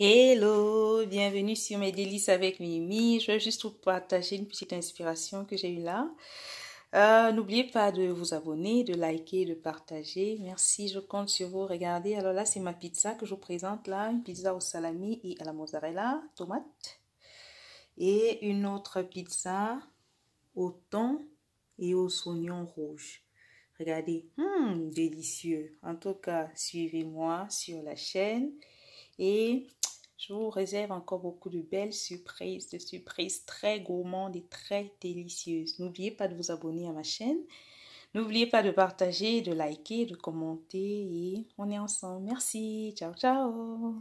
Hello, bienvenue sur mes délices avec Mimi. Je vais juste vous partager une petite inspiration que j'ai eue là. Euh, n'oubliez pas de vous abonner, de liker, de partager. Merci, je compte sur vous. Regardez, alors là c'est ma pizza que je vous présente là, une pizza au salami et à la mozzarella, tomate, et une autre pizza au thon et aux oignons rouges. Regardez, hum, délicieux. En tout cas, suivez-moi sur la chaîne et je vous réserve encore beaucoup de belles surprises, de surprises très gourmandes et très délicieuses. N'oubliez pas de vous abonner à ma chaîne. N'oubliez pas de partager, de liker, de commenter et on est ensemble. Merci. Ciao, ciao.